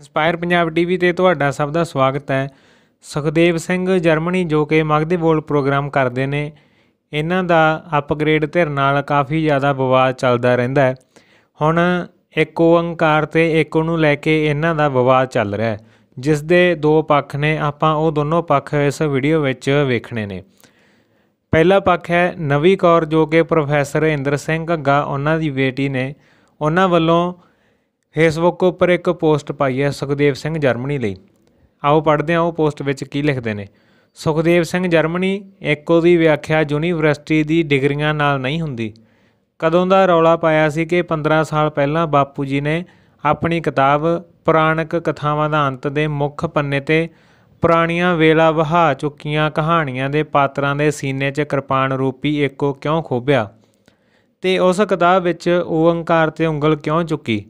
inspire Punjab TV ਤੇ ਤੁਹਾਡਾ ਸਭ ਦਾ ਸਵਾਗਤ ਹੈ ਸੁਖਦੇਵ ਸਿੰਘ ਜਰਮਨੀ ਜੋ ਕਿ ਮਗਦੇ ਬੋਲ ਪ੍ਰੋਗਰਾਮ ਕਰਦੇ ਨੇ ਇਹਨਾਂ ਦਾ ਅਪਗ੍ਰੇਡ ਧਿਰ ਨਾਲ ਕਾਫੀ ਜ਼ਿਆਦਾ ਵਿਵਾਦ ਚੱਲਦਾ ਰਹਿੰਦਾ ਹੈ ਹੁਣ ਇੱਕ ਓੰਕਾਰ ਤੇ ਇੱਕ ਨੂੰ ਲੈ ਕੇ ਇਹਨਾਂ ਦਾ ਵਿਵਾਦ ਚੱਲ ਰਿਹਾ ਹੈ ਜਿਸ ਦੇ ਦੋ ਪੱਖ ਨੇ ਆਪਾਂ ਉਹ ਦੋਨੋਂ ਪੱਖ ਇਸ ਵੀਡੀਓ ਵਿੱਚ ਵੇਖਣੇ ਨੇ ਪਹਿਲਾ ਪੱਖ ਹੈ ਨਵੀ ਕੌਰ ਜੋ ਕਿ ਪ੍ਰੋਫੈਸਰ ਇੰਦਰ ਸਿੰਘ ਗੱਗਾ ਉਹਨਾਂ ਦੀ ਬੇਟੀ ਨੇ ਉਹਨਾਂ ਵੱਲੋਂ ਫੇਸਬੁੱਕ ਉੱਪਰ ਇੱਕ ਪੋਸਟ ਪਾਈ ਹੈ ਸੁਖਦੇਵ ਸਿੰਘ ਜਰਮਨੀ ਲਈ ਆਓ ਪੜ੍ਹਦੇ ਹਾਂ ਉਹ ਪੋਸਟ ਵਿੱਚ ਕੀ ਲਿਖਦੇ ਨੇ ਸੁਖਦੇਵ ਸਿੰਘ ਜਰਮਨੀ ਇੱਕੋ ਦੀ ਵਿਆਖਿਆ ਯੂਨੀਵਰਸਿਟੀ ਦੀ ਡਿਗਰੀਆਂ ਨਾਲ ਨਹੀਂ ਹੁੰਦੀ ਕਦੋਂ ਦਾ ਰੌਲਾ ਪਾਇਆ ਸੀ ਕਿ 15 ਸਾਲ ਪਹਿਲਾਂ ਬਾਪੂ ਜੀ ਨੇ ਆਪਣੀ ਕਿਤਾਬ ਪੁਰਾਣਕ ਕਥਾਵਾਂ ਦਾ ਅੰਤ ਦੇ ਮੁੱਖ ਪੰਨੇ ਤੇ ਪੁਰਾਣੀਆਂ ਵੇਲਾ ਵਹਾ ਚੁੱਕੀਆਂ ਕਹਾਣੀਆਂ ਦੇ ਪਾਤਰਾਂ ਦੇ ਸੀਨੇ 'ਚ ਕਿਰਪਾਨ ਰੂਪੀ ਇੱਕੋ ਕਿਉਂ ਖੋਬਿਆ ਤੇ ਉਸ ਕਿਤਾਬ ਵਿੱਚ ਓੰਕਾਰ ਤੇ ਉਂਗਲ ਕਿਉਂ ਚੁੱਕੀ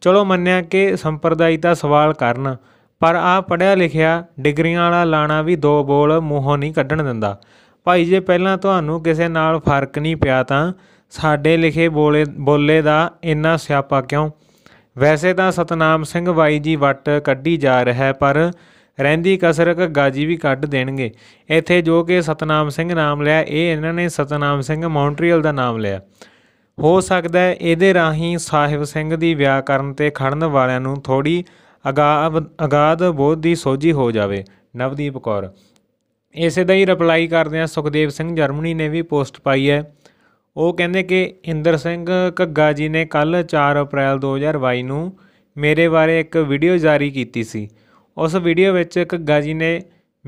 ਚਲੋ ਮੰਨਿਆ ਕਿ ਸੰਪਰਦਾਇਤਾ ਸਵਾਲ ਕਰਨ ਪਰ ਆ ਪੜਿਆ ਲਿਖਿਆ ਡਿਗਰੀਆਂ ਵਾਲਾ ਲਾਣਾ ਵੀ ਦੋ ਬੋਲ ਮੂੰਹੋਂ ਨਹੀਂ ਕੱਢਣ ਦਿੰਦਾ ਭਾਈ ਜੇ ਪਹਿਲਾਂ ਤੁਹਾਨੂੰ ਕਿਸੇ ਨਾਲ ਫਰਕ ਨਹੀਂ ਪਿਆ ਤਾਂ ਸਾਡੇ ਲਿਖੇ ਬੋਲੇ ਬੋਲੇ ਦਾ ਇੰਨਾ ਸਿਆਪਾ ਕਿਉਂ ਵੈਸੇ ਤਾਂ ਸਤਨਾਮ ਸਿੰਘ ਵਾਈ ਜੀ ਵੱਟ ਕੱਢੀ ਜਾ ਰਿਹਾ ਪਰ ਰਹਿੰਦੀ ਕਸਰਕ ਗਾਜੀ ਵੀ ਕੱਢ ਦੇਣਗੇ ਇੱਥੇ ਜੋ ਕਿ ਸਤਨਾਮ ਸਿੰਘ ਨਾਮ ਲਿਆ ਇਹ ਇਹਨਾਂ ਨੇ ਸਤਨਾਮ ਸਿੰਘ ਮੌਂਟਰੀਅਲ ਦਾ ਨਾਮ ਲਿਆ ਹੋ ਸਕਦਾ ਹੈ ਇਹਦੇ ਰਾਹੀਂ ਸਾਹਿਬ ਸਿੰਘ ਦੀ ਵਿਆਕਰਨ ਤੇ ਖੜਨ ਵਾਲਿਆਂ ਨੂੰ ਥੋੜੀ ਅਗਾਧ ਬੋਧ ਦੀ ਸੋਝੀ ਹੋ ਜਾਵੇ ਨਵਦੀਪ ਕੌਰ ਇਸੇ ਦਾ ਹੀ ਰਿਪਲਾਈ ਕਰਦੇ ਆ ਸੁਖਦੇਵ ਸਿੰਘ ਜਰਮਨੀ ਨੇ ਵੀ ਪੋਸਟ ਪਾਈ ਹੈ ਉਹ ਕਹਿੰਦੇ ਕਿ ਇੰਦਰ ਸਿੰਘ ਘੱਗਾ ਜੀ ਨੇ ਕੱਲ 4 ਅਪ੍ਰੈਲ 2022 ਨੂੰ ਮੇਰੇ ਬਾਰੇ ਇੱਕ ਵੀਡੀਓ ਜਾਰੀ ਕੀਤੀ ਸੀ ਉਸ ਵੀਡੀਓ ਵਿੱਚ ਘੱਗਾ ਜੀ ਨੇ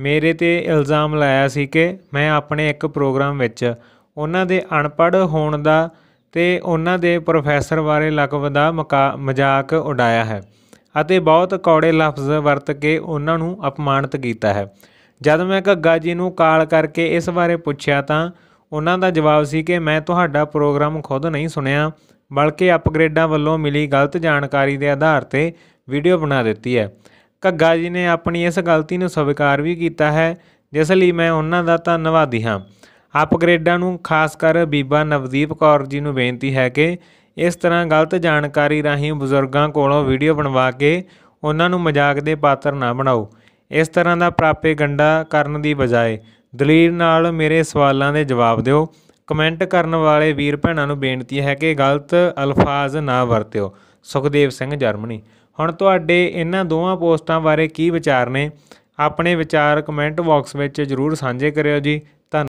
ਮੇਰੇ ਤੇ ਇਲਜ਼ਾਮ ਲਾਇਆ ਸੀ ਕਿ ਮੈਂ ਆਪਣੇ ਇੱਕ ਪ੍ਰੋਗਰਾਮ ਵਿੱਚ ਉਹਨਾਂ ਦੇ ਅਣਪੜ੍ਹ ਹੋਣ ਦਾ ਤੇ ਉਹਨਾਂ ਦੇ ਪ੍ਰੋਫੈਸਰ ਬਾਰੇ ਲਕਬ ਦਾ ਮਜ਼ਾਕ ਉਡਾਇਆ ਹੈ ਅਤੇ ਬਹੁਤ ਕੌੜੇ ਲਫ਼ਜ਼ ਵਰਤ ਕੇ ਉਹਨਾਂ ਨੂੰ ਅਪਮਾਨਿਤ ਕੀਤਾ ਹੈ ਜਦ ਮੈਂ ਗੱਗਾ ਜੀ ਨੂੰ ਕਾਲ ਕਰਕੇ ਇਸ ਬਾਰੇ ਪੁੱਛਿਆ ਤਾਂ ਉਹਨਾਂ ਦਾ ਜਵਾਬ ਸੀ ਕਿ ਮੈਂ ਤੁਹਾਡਾ ਪ੍ਰੋਗਰਾਮ ਖੁਦ ਨਹੀਂ ਸੁਣਿਆ ਬਲਕਿ ਅਪਗ੍ਰੇਡਾਂ ਵੱਲੋਂ ਮਿਲੀ ਗਲਤ ਜਾਣਕਾਰੀ ਦੇ ਆਧਾਰ ਤੇ ਵੀਡੀਓ ਬਣਾ ਦਿੱਤੀ ਹੈ ਕੱਗਾ ਜੀ ਨੇ ਆਪਣੀ ਇਸ ਗਲਤੀ ਨੂੰ ਸਵੀਕਾਰ ਵੀ ਕੀਤਾ ਹੈ ਜਿਸ ਲਈ ਮੈਂ ਉਹਨਾਂ ਦਾ ਧੰਨਵਾਦੀ ਹਾਂ ਅਪਗ੍ਰੇਡਾਂ ਨੂੰ ਖਾਸ ਕਰ ਬੀਬਾ ਨਵਦੀਪ ਕੌਰ ਜੀ ਨੂੰ ਬੇਨਤੀ ਹੈ ਕਿ ਇਸ ਤਰ੍ਹਾਂ ਗਲਤ ਜਾਣਕਾਰੀ ਰਾਹੀਂ ਬਜ਼ੁਰਗਾਂ ਕੋਲੋਂ ਵੀਡੀਓ ਬਣਵਾ ਕੇ ਉਹਨਾਂ ਨੂੰ ਮਜ਼ਾਕ ਦੇ ਪਾਤਰ ਨਾ ਬਣਾਓ ਇਸ ਤਰ੍ਹਾਂ ਦਾ ਪ੍ਰਾਪੇ ਗੰਡਾ ਕਰਨ ਦੀ ਬਜਾਏ ਦਲੀਲ ਨਾਲ ਮੇਰੇ ਸਵਾਲਾਂ ਦੇ ਜਵਾਬ ਦਿਓ ਕਮੈਂਟ ਕਰਨ ਵਾਲੇ ਵੀਰ ਭੈਣਾਂ ਨੂੰ ਬੇਨਤੀ ਹੈ ਕਿ ਗਲਤ ਅਲਫਾਜ਼ ਨਾ ਵਰਤਿਓ ਸੁਖਦੇਵ ਸਿੰਘ ਜਰਮਨੀ ਹੁਣ ਤੁਹਾਡੇ ਇਹਨਾਂ ਦੋਵਾਂ ਪੋਸਟਾਂ ਬਾਰੇ ਕੀ ਵਿਚਾਰ ਨੇ ਆਪਣੇ ਵਿਚਾਰ ਕਮੈਂਟ ਬਾਕਸ ਵਿੱਚ ਜਰੂਰ ਸਾਂਝੇ ਕਰਿਓ ਜੀ